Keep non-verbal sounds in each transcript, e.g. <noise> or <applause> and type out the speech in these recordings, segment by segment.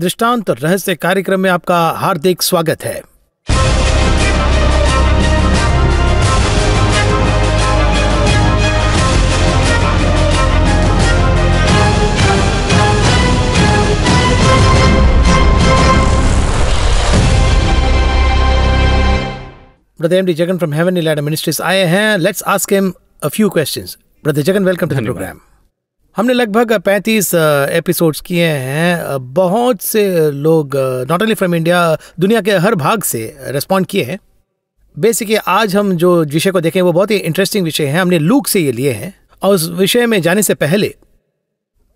दृष्टांत रहस्य कार्यक्रम में आपका हार्दिक स्वागत है जगन फ्रॉम हेवन मिनिस्ट्रीज आए हैं let's ask him a few questions brother Jagan welcome to the programme हमने लगभग 35 एपिसोड्स किए हैं बहुत से लोग नॉट ओनली फ्रॉम इंडिया दुनिया के हर भाग से रिस्पॉन्ड किए हैं बेसिकली आज हम जो विषय को देखें वो बहुत ही इंटरेस्टिंग विषय है हमने लूक से ये लिए हैं और उस विषय में जाने से पहले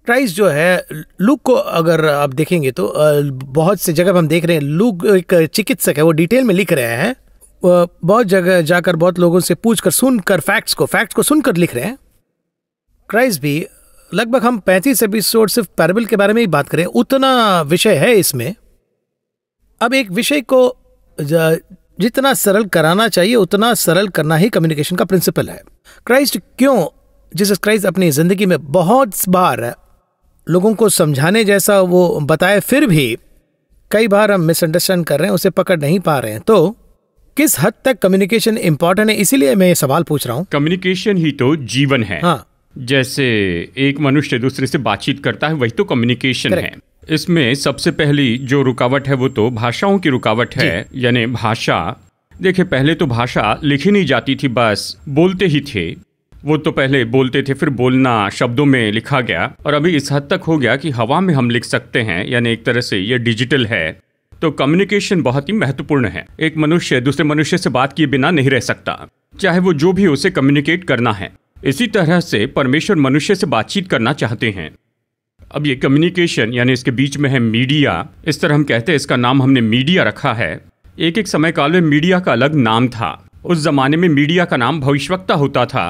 क्राइस जो है लूक को अगर आप देखेंगे तो बहुत से जगह हम देख रहे हैं लूक एक चिकित्सक है वो डिटेल में लिख रहे हैं बहुत जगह जाकर बहुत लोगों से पूछ कर फैक्ट्स को फैक्ट्स को सुनकर लिख रहे हैं क्राइस्ट भी लगभग हम पैंतीस एपिसोड सिर्फ पैरबिल के बारे में ही बात करें उतना विषय है इसमें अब एक विषय को जितना सरल कराना चाहिए उतना सरल करना ही कम्युनिकेशन का प्रिंसिपल है क्राइस्ट क्यों जीसस क्राइस्ट अपनी ज़िंदगी में बहुत बार लोगों को समझाने जैसा वो बताए फिर भी कई बार हम मिसअंडरस्टैंड कर रहे हैं उसे पकड़ नहीं पा रहे हैं तो किस हद तक कम्युनिकेशन इंपॉर्टेंट है इसीलिए मैं ये सवाल पूछ रहा हूँ कम्युनिकेशन ही तो जीवन है हाँ जैसे एक मनुष्य दूसरे से बातचीत करता है वही तो कम्युनिकेशन है इसमें सबसे पहली जो रुकावट है वो तो भाषाओं की रुकावट है यानी भाषा देखिए पहले तो भाषा लिखी नहीं जाती थी बस बोलते ही थे वो तो पहले बोलते थे फिर बोलना शब्दों में लिखा गया और अभी इस हद तक हो गया कि हवा में हम लिख सकते हैं यानी एक तरह से ये डिजिटल है तो कम्युनिकेशन बहुत ही महत्वपूर्ण है एक मनुष्य दूसरे मनुष्य से बात किए बिना नहीं रह सकता चाहे वो जो भी उसे कम्युनिकेट करना है इसी तरह से परमेश्वर मनुष्य से बातचीत करना चाहते हैं अब ये कम्युनिकेशन यानी इसके बीच में है मीडिया इस तरह हम कहते हैं इसका नाम हमने मीडिया रखा है एक एक समय काल में मीडिया का अलग नाम था उस जमाने में मीडिया का नाम भविष्यवक्ता होता था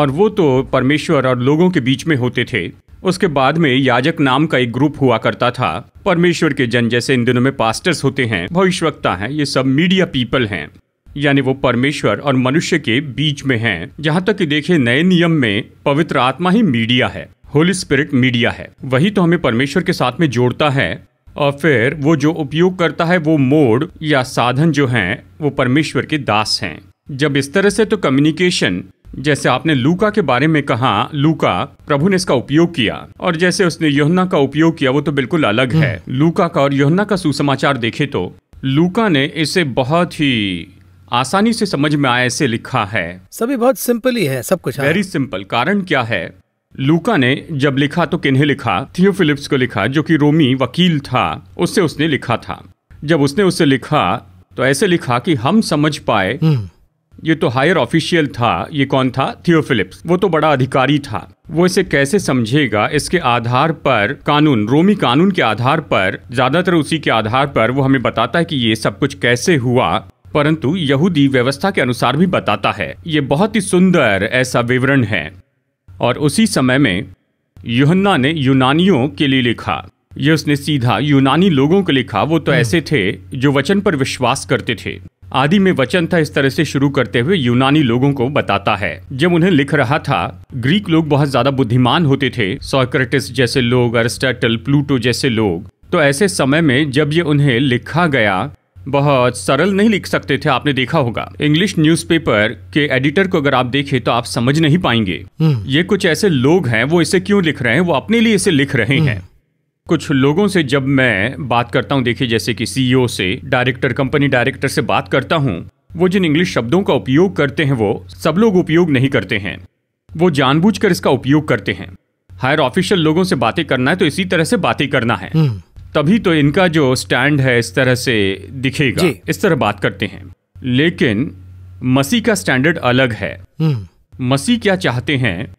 और वो तो परमेश्वर और लोगों के बीच में होते थे उसके बाद में याजक नाम का एक ग्रुप हुआ करता था परमेश्वर के जन जैसे इन दिनों में पास्टर्स होते हैं भविष्यवक्ता हैं ये सब मीडिया पीपल हैं यानी वो परमेश्वर और मनुष्य के बीच में हैं जहाँ तक कि देखे नए नियम में पवित्र आत्मा ही मीडिया है होली स्पिरिट मीडिया है वही तो हमें परमेश्वर के साथ में जोड़ता है और फिर वो जो उपयोग करता है वो मोड या साधन जो हैं वो परमेश्वर के दास हैं जब इस तरह से तो कम्युनिकेशन जैसे आपने लूका के बारे में कहा लूका प्रभु ने इसका उपयोग किया और जैसे उसने योहना का उपयोग किया वो तो बिल्कुल अलग है हम्म। लूका का और योहना का सुसमाचार देखे तो लूका ने इसे बहुत ही आसानी से समझ में आए ऐसे लिखा है सभी बहुत सिंपल ही है सब कुछ वेरी हाँ। सिंपल कारण क्या है लूका ने जब लिखा तो किन्हें लिखा थियो फिलिप्स को लिखा जो कि रोमी वकील था उससे उसने लिखा था जब उसने उसे लिखा तो ऐसे लिखा कि हम समझ पाए हम्म। ये तो हायर ऑफिशियल था ये कौन था थियो फिलिप्स वो तो बड़ा अधिकारी था वो इसे कैसे समझेगा इसके आधार पर कानून रोमी कानून के आधार पर ज्यादातर उसी के आधार पर वो हमें बताता है कि ये सब कुछ कैसे हुआ परंतु यहूदी व्यवस्था के अनुसार भी बताता है ये बहुत ही सुंदर ऐसा विवरण है और उसी समय में युहन्ना ने यूनानियों के लिए लिखा ये उसने सीधा यूनानी लोगों को लिखा वो तो हम्म। ऐसे थे जो वचन पर विश्वास करते थे आदि में वचन था इस तरह से शुरू करते हुए यूनानी लोगों को बताता है जब उन्हें लिख रहा था ग्रीक लोग बहुत ज्यादा बुद्धिमान होते थे सोक्रेटिस जैसे लोग अरिस्टाटल प्लूटो जैसे लोग तो ऐसे समय में जब ये उन्हें लिखा गया बहुत सरल नहीं लिख सकते थे आपने देखा होगा इंग्लिश न्यूज़पेपर के एडिटर को अगर आप देखें तो आप समझ नहीं पाएंगे हम्म। ये कुछ ऐसे लोग हैं वो इसे क्यों लिख रहे हैं वो अपने लिए इसे लिख रहे हम्म। हैं कुछ लोगों से जब मैं बात करता हूँ देखिए जैसे कि सीईओ e से डायरेक्टर कंपनी डायरेक्टर से बात करता हूँ वो जिन इंग्लिश शब्दों का उपयोग करते हैं वो सब लोग उपयोग नहीं करते हैं वो जानबूझकर इसका उपयोग करते हैं हायर ऑफिशियल लोगों से बातें करना है तो इसी तरह से बातें करना है हम्म। तभी तो इनका जो स्टैंड है इस तरह से दिखेगा इस तरह बात करते हैं लेकिन मसीह का स्टैंडर्ड अलग है हम्म। मसीह क्या चाहते हैं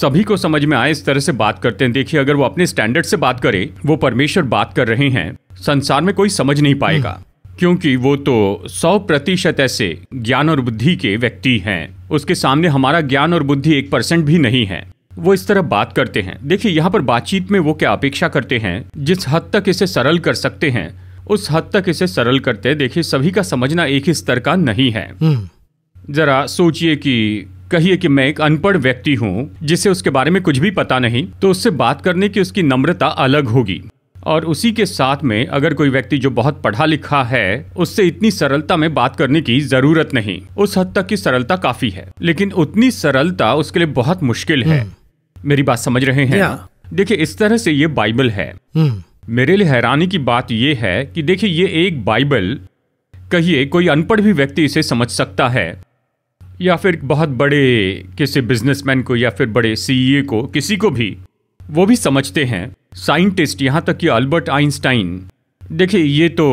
सभी को समझ में आए इस तरह से बात करते हैं देखिए अगर वो अपने स्टैंडर्ड से बात करे वो परमेश्वर बात कर रहे हैं संसार में कोई समझ नहीं पाएगा हम्म। क्योंकि वो तो सौ प्रतिशत ऐसे ज्ञान और बुद्धि के व्यक्ति हैं उसके सामने हमारा ज्ञान और बुद्धि एक परसेंट भी नहीं है वो इस तरह बात करते हैं देखिए यहाँ पर बातचीत में वो क्या अपेक्षा करते हैं जिस हद तक इसे सरल कर सकते हैं उस हद तक इसे सरल करते देखिए सभी का समझना एक ही स्तर का नहीं है हम्म। जरा सोचिए कि कहिए कि मैं एक अनपढ़ व्यक्ति हूँ जिसे उसके बारे में कुछ भी पता नहीं तो उससे बात करने की उसकी नम्रता अलग होगी और उसी के साथ में अगर कोई व्यक्ति जो बहुत पढ़ा लिखा है उससे इतनी सरलता में बात करने की जरूरत नहीं उस हद तक की सरलता काफी है लेकिन उतनी सरलता उसके लिए बहुत मुश्किल है हम्म। मेरी बात समझ रहे हैं देखिए इस तरह से ये बाइबल है hmm. मेरे लिए हैरानी की बात यह है कि देखिए ये एक बाइबल कहिए कोई अनपढ़ भी व्यक्ति इसे समझ सकता है या फिर बहुत बड़े किसी बिजनेसमैन को या फिर बड़े सीईओ e को किसी को भी वो भी समझते हैं साइंटिस्ट यहाँ तक कि अल्बर्ट आइंस्टाइन देखिए ये तो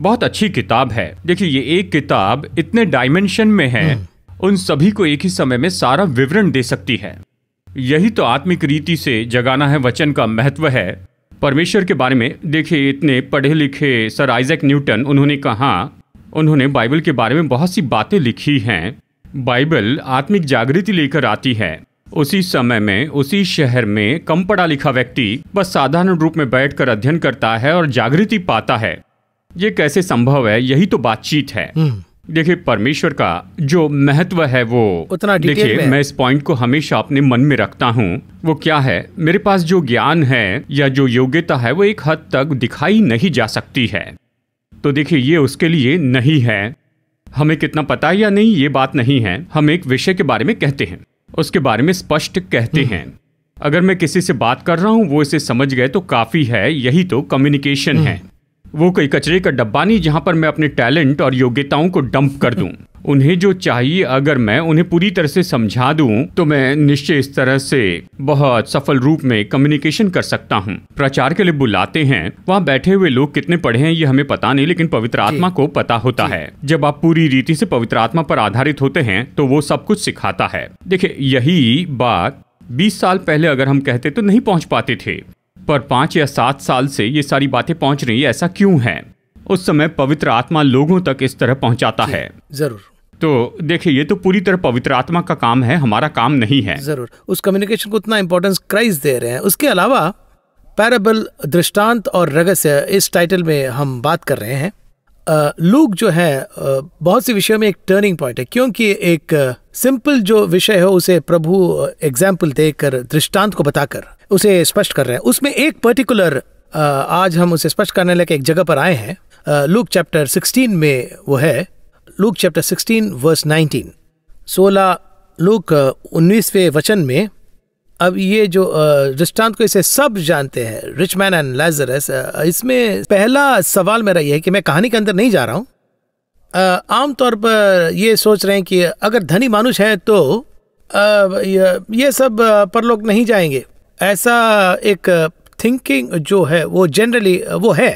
बहुत अच्छी किताब है देखिए ये एक किताब इतने डायमेंशन में है hmm. उन सभी को एक ही समय में सारा विवरण दे सकती है यही तो आत्मिक रीति से जगाना है वचन का महत्व है परमेश्वर के बारे में देखिए इतने पढ़े लिखे सर आइजैक न्यूटन उन्होंने कहा उन्होंने बाइबल के बारे में बहुत सी बातें लिखी हैं बाइबल आत्मिक जागृति लेकर आती है उसी समय में उसी शहर में कम पढ़ा लिखा व्यक्ति बस साधारण रूप में बैठकर अध्ययन करता है और जागृति पाता है ये कैसे संभव है यही तो बातचीत है हम्म। देखिए परमेश्वर का जो महत्व है वो उतना देखिए मैं इस पॉइंट को हमेशा अपने मन में रखता हूँ वो क्या है मेरे पास जो ज्ञान है या जो योग्यता है वो एक हद तक दिखाई नहीं जा सकती है तो देखिए ये उसके लिए नहीं है हमें कितना पता है या नहीं ये बात नहीं है हम एक विषय के बारे में कहते हैं उसके बारे में स्पष्ट कहते हम्म। हैं अगर मैं किसी से बात कर रहा हूँ वो इसे समझ गए तो काफ़ी है यही तो कम्युनिकेशन हम्म। है वो कोई कचरे का डब्बा नहीं जहाँ पर मैं अपने टैलेंट और योग्यताओं को डंप कर दूँ उन्हें जो चाहिए अगर मैं उन्हें पूरी तरह से समझा दूं तो मैं निश्चय इस तरह से बहुत सफल रूप में कम्युनिकेशन कर सकता हूं। प्रचार के लिए बुलाते हैं वहां बैठे हुए लोग कितने पढ़े हैं ये हमें पता नहीं लेकिन पवित्र आत्मा को पता होता है जब आप पूरी रीति से पवित्र आत्मा पर आधारित होते हैं तो वो सब कुछ सिखाता है देखिये यही बात बीस साल पहले अगर हम कहते तो नहीं पहुँच पाते थे पर पांच या सात साल से ये सारी बातें पहुंच रही ऐसा क्यों है उस समय पवित्र आत्मा लोगों तक इस तरह पहुंचाता है जरूर तो देखिए ये तो पूरी तरह पवित्र आत्मा का काम है हमारा काम नहीं है जरूर उस कम्युनिकेशन को उतना इम्पोर्टेंस क्राइज दे रहे हैं उसके अलावा पैराबल दृष्टांत और रगस्य इस टाइटल में हम बात कर रहे हैं लूक जो है बहुत से विषयों में एक टर्निंग पॉइंट है क्योंकि एक सिंपल जो विषय है उसे प्रभु एग्जाम्पल देकर दृष्टांत को बताकर उसे स्पष्ट कर रहे हैं उसमें एक पर्टिकुलर आज हम उसे स्पष्ट करने लगे एक जगह पर आए हैं लूक चैप्टर 16 में वो है लूक चैप्टर 16 वर्स 19 सोलह लूक उन्नीसवे वचन में अब ये जो दृष्टांत को इसे सब जानते हैं रिच मैन एंड लेजरस इसमें पहला सवाल मेरा यह है कि मैं कहानी के अंदर नहीं जा रहा हूँ आमतौर पर ये सोच रहे हैं कि अगर धनी मानुष है तो ये सब परलोक नहीं जाएंगे ऐसा एक थिंकिंग जो है वो जनरली वो है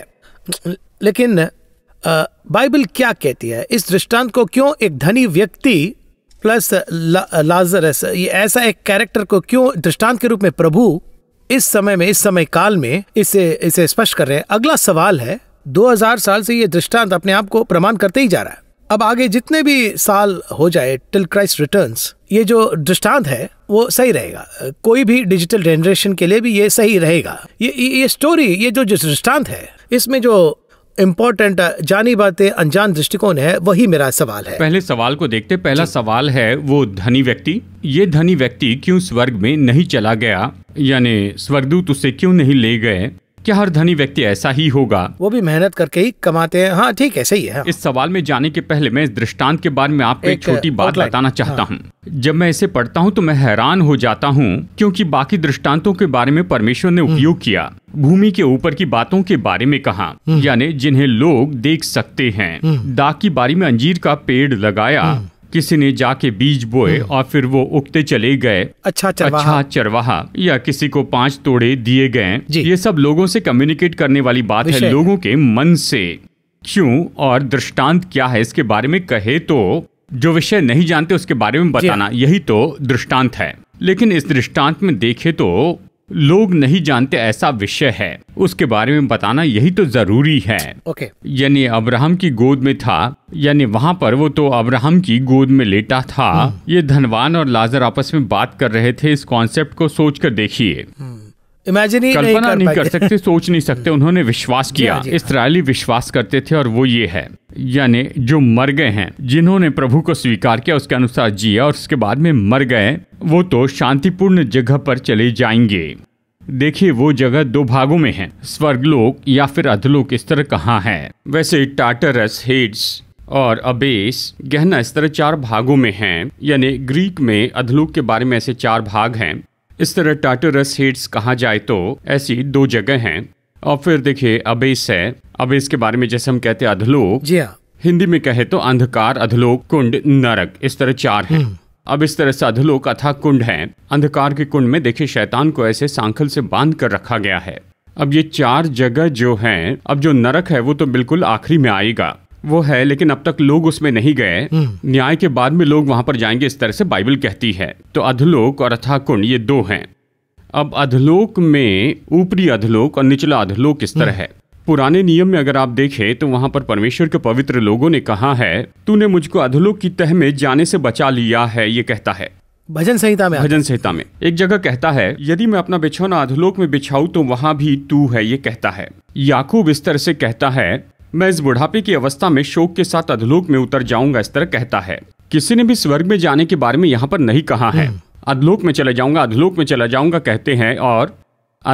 लेकिन बाइबल क्या कहती है इस दृष्टांत को क्यों एक धनी व्यक्ति प्लस लाजरस ये ऐसा एक कैरेक्टर को क्यों दृष्टांत के रूप में प्रभु इस समय में इस समय काल में इसे इसे स्पष्ट कर रहे हैं अगला सवाल है 2000 साल से ये दृष्टांत अपने आप को प्रमाण करते ही जा रहा है अब आगे जितने भी साल हो जाए टिल क्राइस्ट रिटर्न्स ये जो दृष्टांत है वो सही रहेगा कोई भी डिजिटल जनरेशन के लिए भी ये सही रहेगा ये ये स्टोरी ये जो दृष्टांत है इसमें जो इम्पोर्टेंट uh, जानी बातें अनजान दृष्टिकोण है वही मेरा सवाल है पहले सवाल को देखते पहला सवाल है वो धनी व्यक्ति ये धनी व्यक्ति क्यों स्वर्ग में नहीं चला गया यानी स्वर्गदूत उसे क्यों नहीं ले गए क्या हर धनी व्यक्ति ऐसा ही होगा वो भी मेहनत करके ही कमाते हैं हाँ ठीक है सही है हाँ। इस सवाल में जाने के पहले मैं इस दृष्टांत के बारे में आपको एक, एक छोटी बात बताना हाँ। चाहता हाँ। हूँ जब मैं इसे पढ़ता हूँ तो मैं हैरान हो जाता हूँ क्योंकि बाकी दृष्टांतों के बारे में परमेश्वर ने हम्म। उपयोग किया भूमि के ऊपर की बातों के बारे में कहा हम्म। यानी जिन्हें लोग देख सकते हैं हम्म। दाग की बारी में अंजीर का पेड़ लगाया किसी ने जाके बीज बोए हम्म। और फिर वो उगते चले गए अच्छा चरवाहा अच्छा चरवाहा या किसी को पांच तोड़े दिए गए ये सब लोगों से कम्युनिकेट करने वाली बात है लोगों के मन से क्यों और दृष्टांत क्या है इसके बारे में कहे तो जो विषय नहीं जानते उसके बारे में बताना यही तो दृष्टांत है लेकिन इस दृष्टांत में देखे तो लोग नहीं जानते ऐसा विषय है उसके बारे में बताना यही तो जरूरी है ओके okay. यानी अब्राहम की गोद में था यानी वहाँ पर वो तो अब्राहम की गोद में लेटा था हम्म। ये धनवान और लाजर आपस में बात कर रहे थे इस कॉन्सेप्ट को सोच कर देखिए हम्म। इमेजिन ही कल्पना नहीं कर, नहीं कर सकते सोच नहीं सकते उन्होंने विश्वास किया इसराइली विश्वास करते थे और वो ये है यानी जो मर गए हैं जिन्होंने प्रभु को स्वीकार किया उसके अनुसार जिया और उसके बाद में मर गए वो तो शांतिपूर्ण जगह पर चले जाएंगे देखिए वो जगह दो भागों में है स्वर्गलोक या फिर अधलोक इस तरह कहाँ है वैसे टाटरस हेड्स और अबेस गहना इस तरह चार भागों में है यानी ग्रीक में अधलोक के बारे में ऐसे चार भाग हैं इस तरह टाटरस हेड्स कहा जाए तो ऐसी दो जगह हैं और फिर देखिए अबेस है अबेस के बारे में जैसे हम कहते हैं अधलोक जी हाँ हिंदी में कहे तो अंधकार अधलोक कुंड नरक इस तरह चार हैं हम्म। अब इस तरह से अधलोक अथा कुंड है अंधकार के कुंड में देखिए शैतान को ऐसे सांखल से बांध कर रखा गया है अब ये चार जगह जो हैं अब जो नरक है वो तो बिल्कुल आखिरी में आएगा वो है लेकिन अब तक लोग उसमें नहीं गए हम्म। न्याय के बाद में लोग वहां पर जाएंगे इस तरह से बाइबल कहती है तो अधलोक और अथाकुंड ये दो हैं अब अधलोक में ऊपरी अधलोक और निचला अधलोक इस तरह हम्म। है पुराने नियम में अगर आप देखें तो वहां पर परमेश्वर के पवित्र लोगों ने कहा है तूने मुझको अधलोक की तह में जाने से बचा लिया है ये कहता है भजन संहिता में भजन संहिता में एक जगह कहता है यदि मैं अपना बिछौना अधलोक में बिछाऊ तो वहां भी तू है ये कहता है याकूब इस तरह से कहता है मैं इस बुढ़ापे की अवस्था में शोक के साथ अधलोक में उतर जाऊंगा इस तरह कहता है किसी ने भी स्वर्ग में जाने के बारे में यहाँ पर नहीं कहा है हम्म। अधलोक में चला जाऊंगा अधलोक में चला जाऊंगा कहते हैं और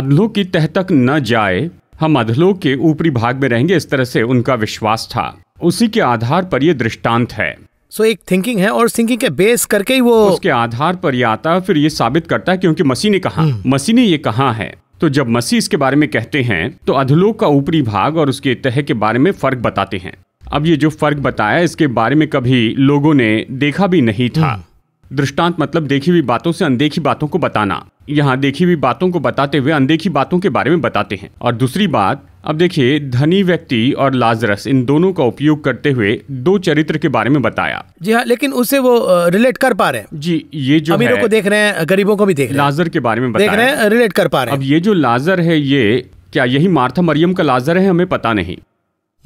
अधलोक की तह तक न जाए हम अधलोक के ऊपरी भाग में रहेंगे इस तरह से उनका विश्वास था उसी के आधार पर यह दृष्टांत है सो so, एक थिंकिंग है और थिंकिंग के बेस करके ही वो उसके आधार पर ये आता है फिर ये साबित करता है क्योंकि मसीह ने कहा हम्म। मसीह ने ये कहा है तो जब मसीह इसके बारे में कहते हैं तो अधलोक का ऊपरी भाग और उसके तह के बारे में फर्क बताते हैं अब ये जो फर्क बताया इसके बारे में कभी लोगों ने देखा भी नहीं था हम्म। दृष्टांत मतलब देखी हुई बातों से अनदेखी बातों को बताना यहाँ देखी हुई बातों को बताते हुए अनदेखी बातों के बारे में बताते हैं और दूसरी बात अब देखिए धनी व्यक्ति और लाजरस इन दोनों का उपयोग करते हुए दो चरित्र के बारे में बताया जी हाँ लेकिन उसे वो रिलेट कर पा रहे हैं जी ये जो अमीरों को देख रहे हैं गरीबों को भी देख रहे हैं लाजर के बारे में देख रहे हैं रिलेट कर पा रहे हैं अब ये जो लाजर है ये क्या यही मार्था मरियम का लाजर है हमें पता नहीं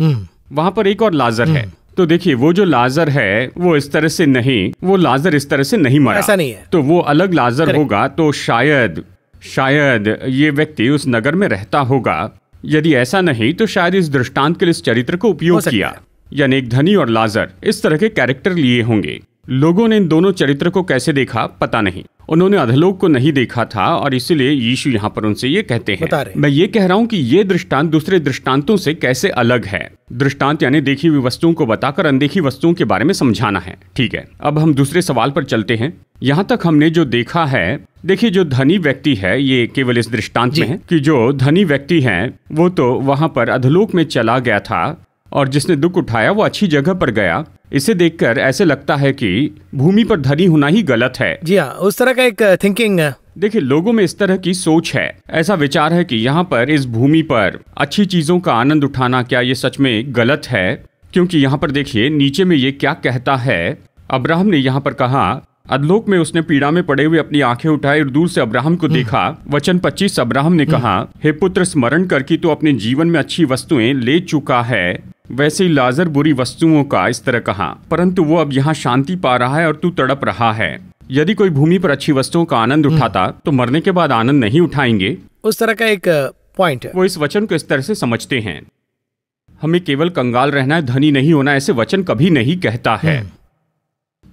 हम्म। वहां पर एक और लाजर है हम्म। तो देखिए वो जो लाजर है वो इस तरह से नहीं वो लाजर इस तरह से नहीं मरा ऐसा नहीं है तो वो अलग लाजर होगा तो शायद शायद ये व्यक्ति उस नगर में रहता होगा यदि ऐसा नहीं तो शायद इस दृष्टांत के लिए इस चरित्र को उपयोग किया यानी एक धनी और लाजर इस तरह के कैरेक्टर लिए होंगे लोगों ने इन दोनों चरित्र को कैसे देखा पता नहीं उन्होंने अधलोक को नहीं देखा था और इसलिए यीशु यहाँ पर उनसे ये कहते हैं मैं ये कह रहा हूँ कि ये दृष्टांत दूसरे दृष्टांतों से कैसे अलग है दृष्टांत यानी देखी हुई वस्तुओं को बताकर अनदेखी वस्तुओं के बारे में समझाना है ठीक है अब हम दूसरे सवाल पर चलते हैं यहाँ तक हमने जो देखा है देखिए जो धनी व्यक्ति है ये केवल इस दृष्टांत में है कि जो धनी व्यक्ति है वो तो वहाँ पर अधलोक में चला गया था और जिसने दुख उठाया वो अच्छी जगह पर गया इसे देखकर ऐसे लगता है कि भूमि पर धनी होना ही गलत है जी हाँ उस तरह का एक थिंकिंग uh, uh, देखिए लोगों में इस तरह की सोच है ऐसा विचार है कि यहाँ पर इस भूमि पर अच्छी चीजों का आनंद उठाना क्या ये सच में गलत है क्योंकि यहाँ पर देखिए नीचे में ये क्या कहता है अब्राहम ने यहाँ पर कहा अधलोक में उसने पीड़ा में पड़े हुए अपनी आंखें उठाई और दूर से अब्राहम को हम्म। देखा वचन 25 अब्राहम ने हम्म। कहा हे पुत्र स्मरण कर की तू तो अपने जीवन में अच्छी वस्तुएं ले चुका है वैसे ही लाजर बुरी वस्तुओं का इस तरह कहा परंतु वो अब यहाँ शांति पा रहा है और तू तड़प रहा है यदि कोई भूमि पर अच्छी वस्तुओं का आनंद हम्म। उठाता तो मरने के बाद आनंद नहीं उठाएंगे उस तरह का एक पॉइंट है वो इस वचन को इस तरह से समझते हैं हमें केवल कंगाल रहना है धनी नहीं होना ऐसे वचन कभी नहीं कहता है हम्म।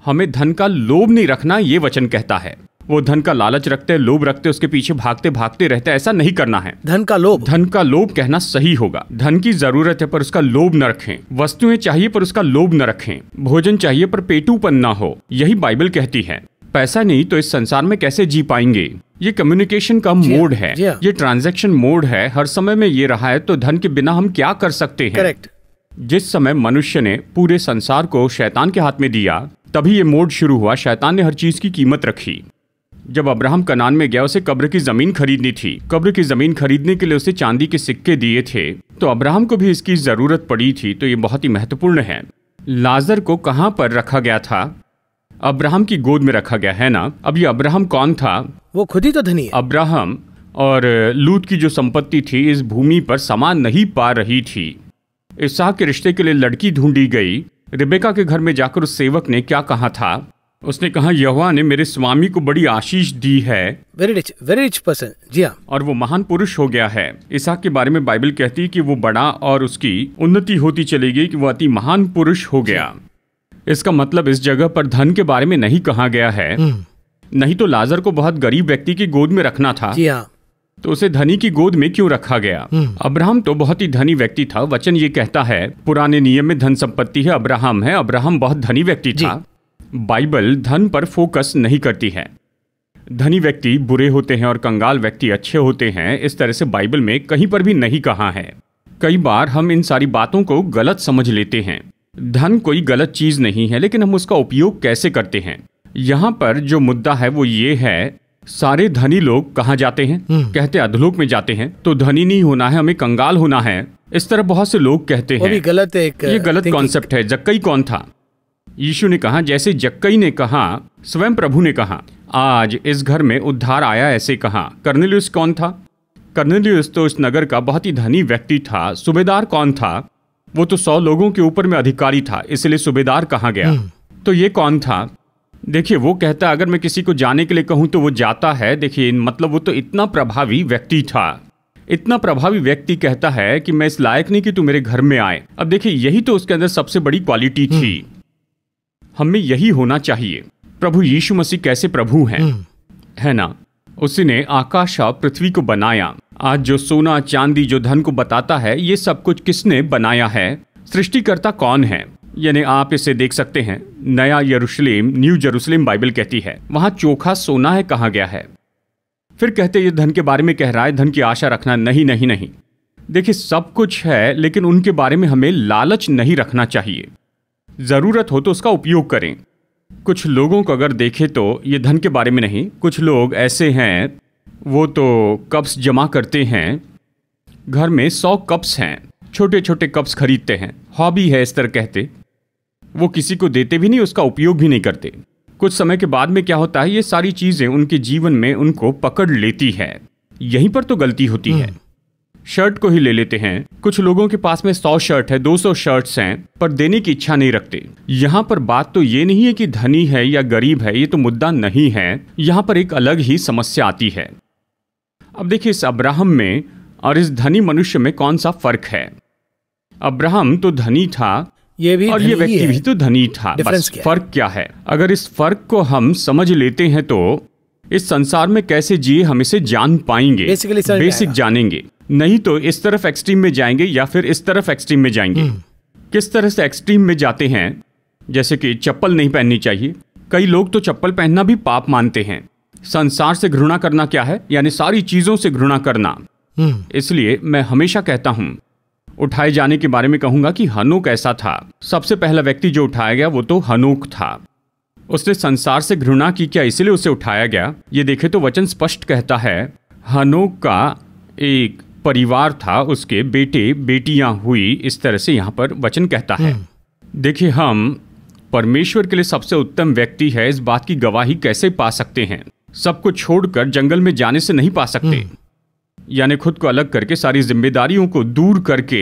हमें धन का लोभ नहीं रखना ये वचन कहता है वो धन का लालच रखते लोभ रखते उसके पीछे भागते भागते रहते ऐसा नहीं करना है धन का लोभ धन का लोभ कहना सही होगा धन की जरूरत है पर उसका लोभ न रखें वस्तुएं चाहिए पर उसका लोभ न रखें भोजन चाहिए पर पेटूपन न हो यही बाइबल कहती है पैसा नहीं तो इस संसार में कैसे जी पाएंगे ये कम्युनिकेशन का मोड है हाँ। ये ट्रांजेक्शन मोड है हर समय में ये रहा है तो धन के बिना हम क्या कर सकते हैं करेक्ट जिस समय मनुष्य ने पूरे संसार को शैतान के हाथ में दिया तभी ये मोड शुरू हुआ शैतान ने हर चीज की कीमत रखी जब अब्राहम कनान में गया उसे कब्र की जमीन खरीदनी थी कब्र की जमीन खरीदने के लिए उसे चांदी के सिक्के दिए थे तो अब्राहम को भी इसकी जरूरत पड़ी थी तो ये बहुत ही महत्वपूर्ण है लाजर को कहाँ पर रखा गया था अब्राहम की गोद में रखा गया है ना अब ये अब्राहम कौन था वो खुद ही तो धनी अब्राहम और लूत की जो संपत्ति थी इस भूमि पर समान नहीं पा रही थी इस के रिश्ते के लिए लड़की ढूंढी गई रिबेका के घर में जाकर उस सेवक ने क्या कहा था उसने कहा यहा ने मेरे स्वामी को बड़ी आशीष दी है very rich very rich person जी हाँ और वो महान पुरुष हो गया है ईसा के बारे में बाइबल कहती है कि वो बड़ा और उसकी उन्नति होती चली गई कि वो अति महान पुरुष हो गया हाँ। इसका मतलब इस जगह पर धन के बारे में नहीं कहा गया है हम्म। नहीं तो लाजर को बहुत गरीब व्यक्ति की गोद में रखना था जी हाँ तो उसे धनी की गोद में क्यों रखा गया हम्म। अब्राहम तो बहुत ही धनी व्यक्ति था वचन ये कहता है पुराने नियम में धन संपत्ति है अब्राहम है अब्राहम बहुत धनी व्यक्ति था बाइबल धन पर फोकस नहीं करती है धनी व्यक्ति बुरे होते हैं और कंगाल व्यक्ति अच्छे होते हैं इस तरह से बाइबल में कहीं पर भी नहीं कहा है कई बार हम इन सारी बातों को गलत समझ लेते हैं धन कोई गलत चीज़ नहीं है लेकिन हम उसका उपयोग कैसे करते हैं यहाँ पर जो मुद्दा है वो ये है सारे धनी लोग कहाँ जाते हैं हम्म। कहते अधलोक में जाते हैं तो धनी नहीं होना है हमें कंगाल होना है इस तरह बहुत से लोग कहते हैं गलत एक ये गलत कॉन्सेप्ट है जक्कई कौन था यीशु ने कहा जैसे जक्कई ने कहा स्वयं प्रभु ने कहा आज इस घर में उद्धार आया ऐसे कहा कर्नेलियस कौन था कर्नेलियस तो इस नगर का बहुत ही धनी व्यक्ति था सुबेदार कौन था वो तो सौ लोगों के ऊपर में अधिकारी था इसलिए सुबेदार कहा गया हम्म। तो ये कौन था देखिए वो कहता अगर मैं किसी को जाने के लिए कहूं तो वो जाता है देखिए मतलब वो तो इतना प्रभावी व्यक्ति था इतना प्रभावी व्यक्ति कहता है कि मैं इस लायक नहीं कि तू मेरे घर में आए अब देखिए यही तो उसके अंदर सबसे बड़ी क्वालिटी थी हम्म। हमें यही होना चाहिए प्रभु यीशु मसीह कैसे प्रभु हैं हम्म। है ना उसने आकाश और पृथ्वी को बनाया आज जो सोना चांदी जो धन को बताता है ये सब कुछ किसने बनाया है सृष्टिकर्ता कौन है यानी आप इसे देख सकते हैं नया यरूशलेम न्यू जरूसलेम बाइबल कहती है वहाँ चोखा सोना है कहा गया है फिर कहते ये धन के बारे में कह रहा है धन की आशा रखना नहीं नहीं नहीं देखिए सब कुछ है लेकिन उनके बारे में हमें लालच नहीं रखना चाहिए ज़रूरत हो तो उसका उपयोग करें कुछ लोगों को अगर देखें तो ये धन के बारे में नहीं कुछ लोग ऐसे हैं वो तो कप्स जमा करते हैं घर में सौ कप्स हैं छोटे छोटे कप्स खरीदते हैं हॉबी है इस तरह कहते वो किसी को देते भी नहीं उसका उपयोग भी नहीं करते कुछ समय के बाद में क्या होता है ये सारी चीज़ें उनके जीवन में उनको पकड़ लेती है यहीं पर तो गलती होती है शर्ट को ही ले लेते हैं कुछ लोगों के पास में सौ शर्ट है दो सौ शर्ट है पर देने की इच्छा नहीं रखते यहाँ पर बात तो ये नहीं है कि धनी है या गरीब है ये तो मुद्दा नहीं है यहाँ पर एक अलग ही समस्या आती है अब देखिए इस अब्राहम में और इस धनी मनुष्य में कौन सा फर्क है अब्राहम तो धनी था ये भी और ये व्यक्ति भी तो धनी था बस फर्क क्या है अगर इस फर्क को हम समझ लेते हैं तो इस संसार में कैसे जिए हम इसे जान पाएंगे बेसिक जानेंगे नहीं तो इस तरफ एक्सट्रीम में जाएंगे या फिर इस तरफ एक्सट्रीम में जाएंगे हम्म। किस तरह से एक्सट्रीम में जाते हैं जैसे कि चप्पल नहीं पहननी चाहिए कई लोग तो चप्पल पहनना भी पाप मानते हैं संसार से घृणा करना क्या है यानी सारी चीजों से घृणा करना हम्म। इसलिए मैं हमेशा कहता हूँ उठाए जाने के बारे में कहूंगा कि हनोक ऐसा था सबसे पहला व्यक्ति जो उठाया गया वो तो हनोक था उसने संसार से घृणा की क्या इसलिए उसे उठाया गया ये देखे तो वचन स्पष्ट कहता है हनोक का एक परिवार था उसके बेटे बेटियां हुई इस तरह से यहाँ पर वचन कहता है हम्म। देखिए हम परमेश्वर के लिए सबसे उत्तम व्यक्ति है इस बात की गवाही कैसे पा सकते हैं सबको छोड़कर जंगल में जाने से नहीं पा सकते हम्म। यानी खुद को अलग करके सारी जिम्मेदारियों को दूर करके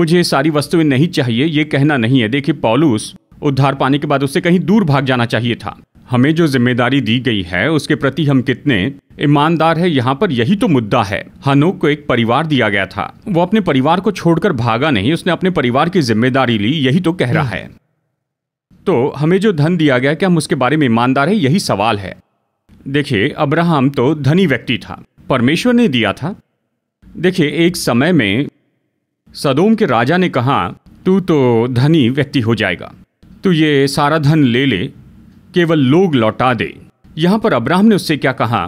मुझे सारी वस्तुएं नहीं चाहिए ये कहना नहीं है देखिए पॉलूस उद्धार पाने के बाद उससे कहीं दूर भाग जाना चाहिए था हमें जो जिम्मेदारी दी गई है उसके प्रति हम कितने ईमानदार है यहाँ पर यही तो मुद्दा है हनोक को एक परिवार दिया गया था वो अपने परिवार को छोड़कर भागा नहीं उसने अपने परिवार की जिम्मेदारी ली यही तो कह रहा है तो हमें जो धन दिया गया क्या हम उसके बारे में ईमानदार है यही सवाल है देखिए अब्राहम तो धनी व्यक्ति था परमेश्वर ने दिया था देखिए एक समय में सदोम के राजा ने कहा तू तो धनी व्यक्ति हो जाएगा तो ये सारा धन ले ले केवल लोग लौटा दे यहां पर अब्राहम ने उससे क्या कहा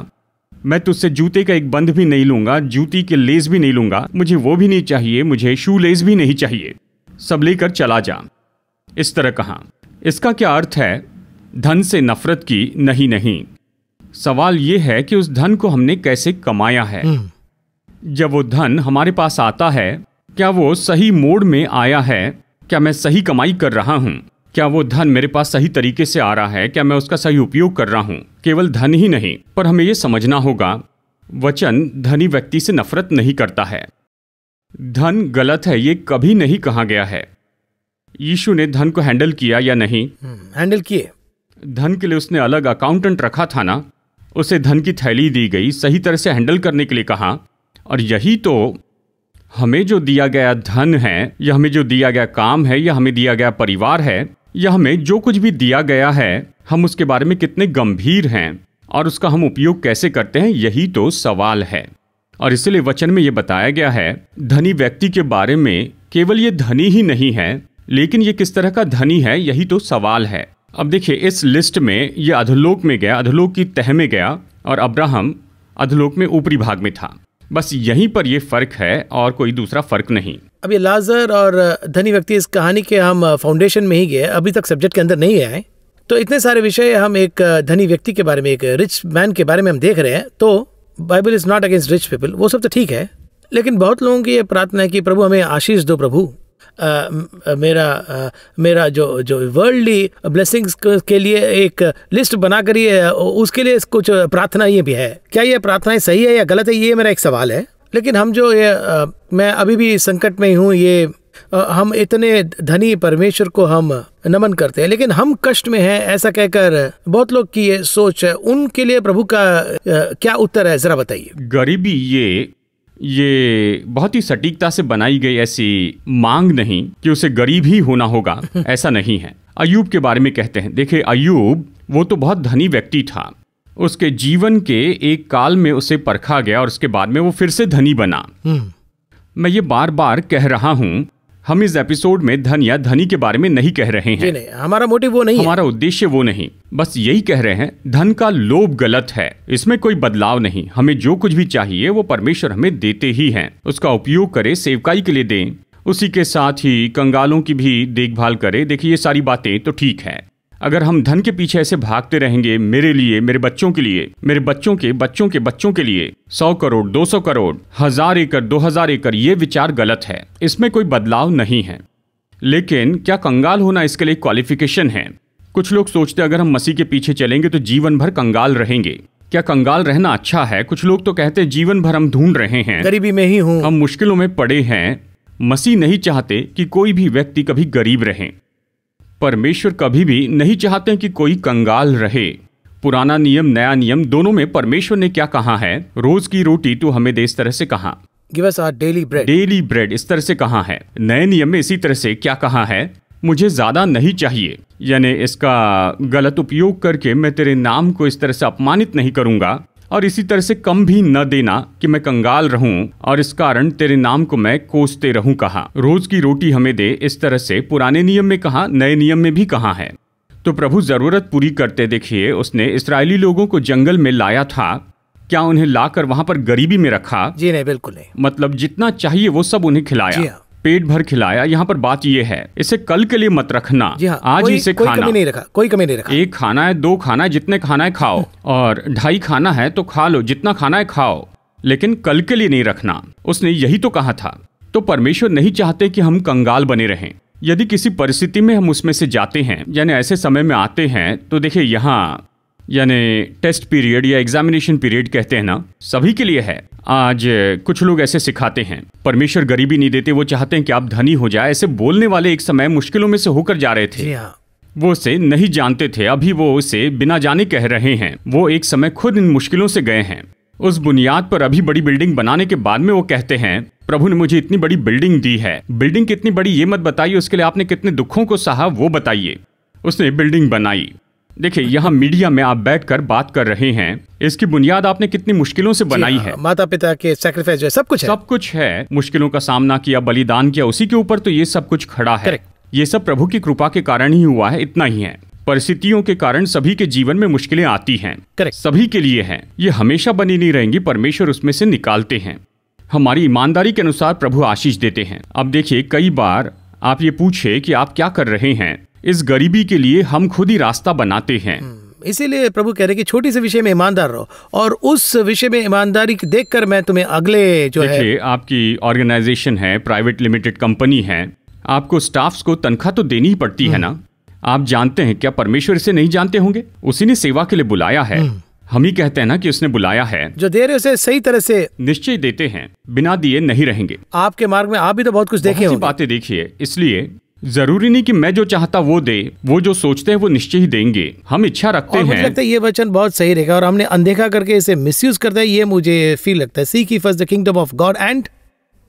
मैं तुझसे जूते का एक बंद भी नहीं लूंगा जूती के लेस भी नहीं लूंगा मुझे वो भी नहीं चाहिए मुझे शू लेस भी नहीं चाहिए सब लेकर चला जा इस तरह कहा इसका क्या अर्थ है धन से नफरत की नहीं नहीं सवाल ये है कि उस धन को हमने कैसे कमाया है हम्म। जब वो धन हमारे पास आता है क्या वो सही मोड में आया है क्या मैं सही कमाई कर रहा हूँ क्या वो धन मेरे पास सही तरीके से आ रहा है क्या मैं उसका सही उपयोग कर रहा हूँ केवल धन ही नहीं पर हमें यह समझना होगा वचन धनी व्यक्ति से नफरत नहीं करता है धन गलत है ये कभी नहीं कहा गया है यीशु ने धन को हैंडल किया या नहीं हम्म, हैंडल किए धन के लिए उसने अलग अकाउंटेंट रखा था ना उसे धन की थैली दी गई सही तरह से हैंडल करने के लिए कहा और यही तो हमें जो दिया गया धन है या हमें जो दिया गया काम है या हमें दिया गया परिवार है या हमें जो कुछ भी दिया गया है हम उसके बारे में कितने गंभीर हैं और उसका हम उपयोग कैसे करते हैं यही तो सवाल है और इसलिए वचन में ये बताया गया है धनी व्यक्ति के बारे में केवल ये धनी ही नहीं है लेकिन ये किस तरह का धनी है यही तो सवाल है अब देखिए इस लिस्ट में ये अधोलोक में गया अधोलोक की तह में गया और अब्राहम अधोलोक में ऊपरी भाग में था बस यहीं पर ये फ़र्क है और कोई दूसरा फ़र्क नहीं अब ये लाजर और धनी व्यक्ति इस कहानी के हम फाउंडेशन में ही गए अभी तक सब्जेक्ट के अंदर नहीं आए तो इतने सारे विषय हम एक धनी व्यक्ति के बारे में एक रिच मैन के बारे में हम देख रहे हैं तो Bible is not against rich people वो सब तो ठीक है लेकिन बहुत लोगों की ये प्रार्थना है कि प्रभु हमें आशीष दो प्रभु मेरा मेरा जो जो वर्ल्डली ब्लेसिंग्स के लिए एक लिस्ट बना कर उसके लिए कुछ प्रार्थनाएं भी है क्या ये प्रार्थनाएं सही है या गलत है ये मेरा एक सवाल है लेकिन हम जो ये मैं अभी भी संकट में ही हूँ ये हम इतने धनी परमेश्वर को हम नमन करते हैं लेकिन हम कष्ट में हैं ऐसा कहकर बहुत लोग की ये सोच है उनके लिए प्रभु का क्या उत्तर है जरा बताइए गरीबी ये ये बहुत ही सटीकता से बनाई गई ऐसी मांग नहीं कि उसे गरीब ही होना होगा <laughs> ऐसा नहीं है अयूब के बारे में कहते हैं देखिए अयूब वो तो बहुत धनी व्यक्ति था उसके जीवन के एक काल में उसे परखा गया और उसके बाद में वो फिर से धनी बना हम्म। मैं ये बार बार कह रहा हूं हम इस एपिसोड में धन या धनी के बारे में नहीं कह रहे हैं नहीं, हमारा मोटिव वो नहीं हमारा उद्देश्य वो नहीं बस यही कह रहे हैं धन का लोभ गलत है इसमें कोई बदलाव नहीं हमें जो कुछ भी चाहिए वो परमेश्वर हमें देते ही हैं उसका उपयोग करें सेवकाई के लिए दें उसी के साथ ही कंगालों की भी देखभाल करें देखिए ये सारी बातें तो ठीक है अगर हम धन के पीछे ऐसे भागते रहेंगे मेरे लिए मेरे बच्चों के लिए मेरे बच्चों के बच्चों के बच्चों के लिए सौ करोड़ दो सौ करोड़ हजार एकड़ दो हजार एकड़ ये विचार गलत है इसमें कोई बदलाव नहीं है लेकिन क्या कंगाल होना इसके लिए क्वालिफिकेशन है कुछ लोग सोचते अगर हम मसीह के पीछे चलेंगे तो जीवन भर कंगाल रहेंगे क्या कंगाल रहना अच्छा है कुछ लोग तो कहते हैं जीवन भर हम ढूंढ रहे हैं गरीबी में ही हूँ हम मुश्किलों में पड़े हैं मसीह नहीं चाहते कि कोई भी व्यक्ति कभी गरीब रहे परमेश्वर कभी भी नहीं चाहते कि कोई कंगाल रहे पुराना नियम नया नियम दोनों में परमेश्वर ने क्या कहा है रोज की रोटी तो हमें दे इस तरह से कहा डेली ब्रेड डेली ब्रेड इस तरह से कहा है नए नियम में इसी तरह से क्या कहा है मुझे ज्यादा नहीं चाहिए यानी इसका गलत उपयोग करके मैं तेरे नाम को इस तरह से अपमानित नहीं करूंगा और इसी तरह से कम भी न देना कि मैं कंगाल रहूं और इस कारण तेरे नाम को मैं कोसते रहूं कहा रोज की रोटी हमें दे इस तरह से पुराने नियम में कहा नए नियम में भी कहा है तो प्रभु ज़रूरत पूरी करते देखिए उसने इसराइली लोगों को जंगल में लाया था क्या उन्हें लाकर वहां पर गरीबी में रखा जी नहीं बिल्कुल नहीं मतलब जितना चाहिए वो सब उन्हें खिलाया हाँ। पेट भर खिलाया यहाँ पर बात ये है इसे कल के लिए मत रखना जी हाँ, आज कोई, इसे कोई खाना कमी नहीं रखा कोई कमी नहीं रखा एक खाना है दो खाना है जितने खाना है खाओ और ढाई खाना है तो खा लो जितना खाना है खाओ लेकिन कल के लिए नहीं रखना उसने यही तो कहा था तो परमेश्वर नहीं चाहते कि हम कंगाल बने रहें यदि किसी परिस्थिति में हम उसमें से जाते हैं यानी ऐसे समय में आते हैं तो देखिए यहाँ यानी टेस्ट पीरियड या एग्जामिनेशन पीरियड कहते हैं ना सभी के लिए है आज कुछ लोग ऐसे सिखाते हैं परमेश्वर गरीबी नहीं देते वो चाहते हैं कि आप धनी हो जाए ऐसे बोलने वाले एक समय मुश्किलों में से होकर जा रहे थे हाँ। वो उसे नहीं जानते थे अभी वो उसे बिना जाने कह रहे हैं वो एक समय खुद इन मुश्किलों से गए हैं उस बुनियाद पर अभी बड़ी बिल्डिंग बनाने के बाद में वो कहते हैं प्रभु ने मुझे इतनी बड़ी बिल्डिंग दी है बिल्डिंग कितनी बड़ी ये मत बताइए उसके लिए आपने कितने दुखों को सहा वो बताइए उसने बिल्डिंग बनाई देखिए यहाँ मीडिया में आप बैठकर बात कर रहे हैं इसकी बुनियाद आपने कितनी मुश्किलों से बनाई हाँ, है माता पिता के सेक्रीफाइस सब कुछ है। सब कुछ है मुश्किलों का सामना किया बलिदान किया उसी के ऊपर तो ये सब कुछ खड़ा है ये सब प्रभु की कृपा के कारण ही हुआ है इतना ही है परिस्थितियों के कारण सभी के जीवन में मुश्किलें आती हैं करेक्ट सभी के लिए हैं ये हमेशा बनी नहीं रहेंगी परमेश्वर उसमें से निकालते हैं हमारी ईमानदारी के अनुसार प्रभु आशीष देते हैं अब देखिए कई बार आप ये पूछे कि आप क्या कर रहे हैं इस गरीबी के लिए हम खुद ही रास्ता बनाते हैं हम्म, इसीलिए प्रभु कह रहे कि छोटी से विषय में ईमानदार रहो और उस विषय में ईमानदारी देखकर मैं तुम्हें अगले जो है आपकी ऑर्गेनाइजेशन है प्राइवेट लिमिटेड कंपनी है आपको स्टाफ्स को तनख्वाह तो देनी ही पड़ती है हम्म। ना आप जानते हैं क्या परमेश्वर इसे नहीं जानते होंगे उसी ने सेवा के लिए बुलाया है हम्म। हम ही कहते हैं ना कि उसने बुलाया है जो दे रहे उसे सही तरह से निश्चय देते हैं बिना दिए नहीं रहेंगे आपके मार्ग में आप भी तो बहुत कुछ देखे बातें देखिए इसलिए जरूरी नहीं कि मैं जो चाहता वो दे वो जो सोचते हैं वो निश्चय ही देंगे हम इच्छा रखते हैं लगता है ये वचन बहुत सही रहेगा और हमने अनदेखा करके इसे मिस यूज करता है ये मुझे फील लगता है seek ye first the kingdom of God and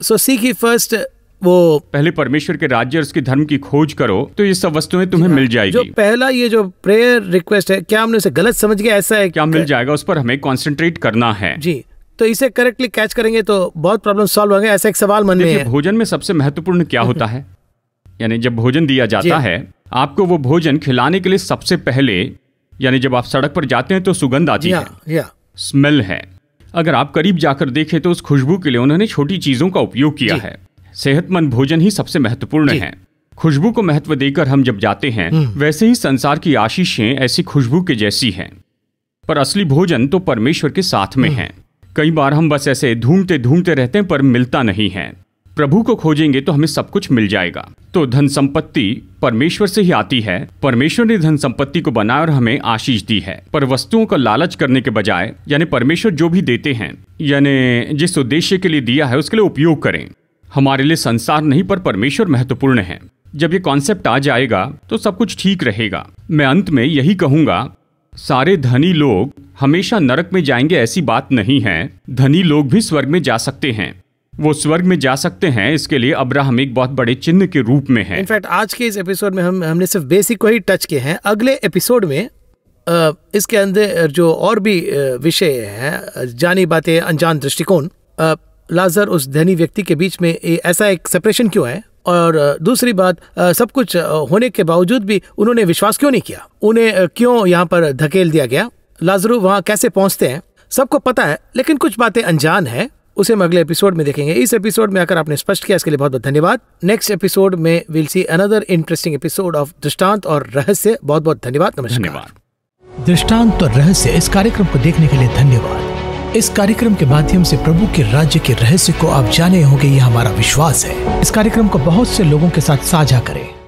so seek ye first वो पहले परमेश्वर के राज्य और उसके धर्म की खोज करो तो ये सब वस्तुएं तुम्हें हाँ। मिल जाएगी जो पहला ये जो प्रेयर रिक्वेस्ट है क्या हमने उसे गलत समझ गया ऐसा है क्या मिल जाएगा उस पर हमें कॉन्सेंट्रेट करना है जी तो इसे करेक्टली कैच करेंगे तो बहुत प्रॉब्लम सॉल्व होंगे ऐसा एक सवाल मन में भोजन में सबसे महत्वपूर्ण क्या होता है यानी जब भोजन दिया जाता है आपको वो भोजन खिलाने के लिए सबसे पहले यानी जब आप सड़क पर जाते हैं तो सुगंध आती है स्मेल है अगर आप करीब जाकर देखें तो उस खुशबू के लिए उन्होंने छोटी चीज़ों का उपयोग किया है सेहतमंद भोजन ही सबसे महत्वपूर्ण है खुशबू को महत्व देकर हम जब जाते हैं हम्म। वैसे ही संसार की आशीषें ऐसी खुशबू के जैसी हैं पर असली भोजन तो परमेश्वर के साथ में हम्म। है कई बार हम बस ऐसे ढूंढते ढूंढते रहते हैं पर मिलता नहीं है प्रभु को खोजेंगे तो हमें सब कुछ मिल जाएगा तो धन संपत्ति परमेश्वर से ही आती है परमेश्वर ने धन संपत्ति को बनाया और हमें आशीष दी है पर वस्तुओं का लालच करने के बजाय यानी परमेश्वर जो भी देते हैं यानी जिस उद्देश्य के लिए दिया है उसके लिए उपयोग करें हमारे लिए संसार नहीं पर परमेश्वर महत्वपूर्ण है जब ये कॉन्सेप्ट आ जाएगा तो सब कुछ ठीक रहेगा मैं अंत में यही कहूंगा सारे धनी लोग हमेशा नरक में जाएंगे ऐसी बात नहीं है धनी लोग भी स्वर्ग में जा सकते हैं वो स्वर्ग में जा सकते हैं इसके लिए अब्राहम एक बहुत बड़े चिन्ह के रूप में है इनफैक्ट आज के इस एपिसोड में हम हमने सिर्फ बेसिक को ही टच किए हैं अगले एपिसोड में इसके अंदर जो और भी विषय हैं जानी बातें अनजान दृष्टिकोण लाजर उस धनी व्यक्ति के बीच में ऐसा एक सेपरेशन क्यों है और दूसरी बात सब कुछ होने के बावजूद भी उन्होंने विश्वास क्यों नहीं किया उन्हें क्यों यहाँ पर धकेल दिया गया लाजरू वहाँ कैसे पहुँचते हैं सबको पता है लेकिन कुछ बातें अनजान है उसे हम अगले एपिसोड में देखेंगे इस एपिसोड में अगर आपने स्पष्ट किया इसके लिए बहुत बहुत धन्यवाद नेक्स्ट एपिसोड में will see another interesting episode of दृष्टांत और रहस्य बहुत बहुत धन्यवाद नमस्कार दृष्टांत और रहस्य इस कार्यक्रम को देखने के लिए धन्यवाद इस कार्यक्रम के माध्यम से प्रभु के राज्य के रहस्य को आप जाने होंगे ये हमारा विश्वास है इस कार्यक्रम को बहुत से लोगों के साथ साझा करें